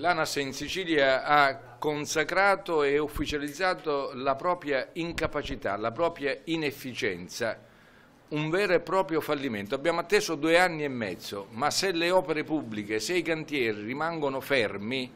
L'ANAS in Sicilia ha consacrato e ufficializzato la propria incapacità, la propria inefficienza, un vero e proprio fallimento. Abbiamo atteso due anni e mezzo, ma se le opere pubbliche, se i cantieri rimangono fermi,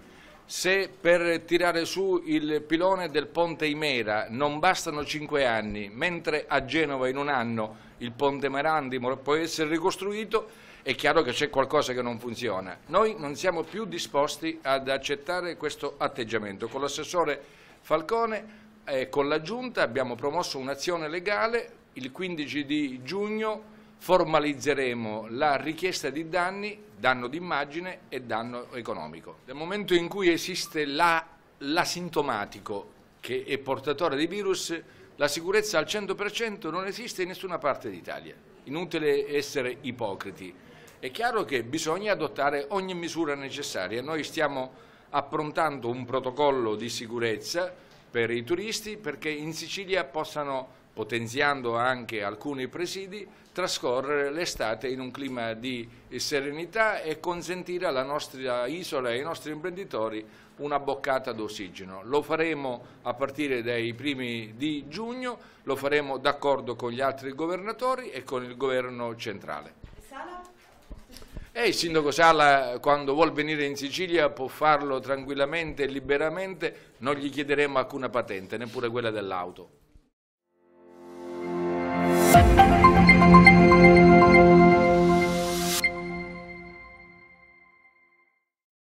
se per tirare su il pilone del ponte Imera non bastano cinque anni, mentre a Genova in un anno il ponte Marandimo può essere ricostruito, è chiaro che c'è qualcosa che non funziona. Noi non siamo più disposti ad accettare questo atteggiamento. Con l'assessore Falcone e con la Giunta abbiamo promosso un'azione legale, il 15 di giugno formalizzeremo la richiesta di danni danno d'immagine e danno economico. Nel momento in cui esiste l'asintomatico la che è portatore di virus, la sicurezza al 100% non esiste in nessuna parte d'Italia. Inutile essere ipocriti. È chiaro che bisogna adottare ogni misura necessaria. Noi stiamo approntando un protocollo di sicurezza per i turisti perché in Sicilia possano potenziando anche alcuni presidi, trascorrere l'estate in un clima di serenità e consentire alla nostra isola e ai nostri imprenditori una boccata d'ossigeno. Lo faremo a partire dai primi di giugno, lo faremo d'accordo con gli altri governatori e con il governo centrale. Sala? E eh, il sindaco Sala quando vuol venire in Sicilia può farlo tranquillamente e liberamente, non gli chiederemo alcuna patente, neppure quella dell'auto.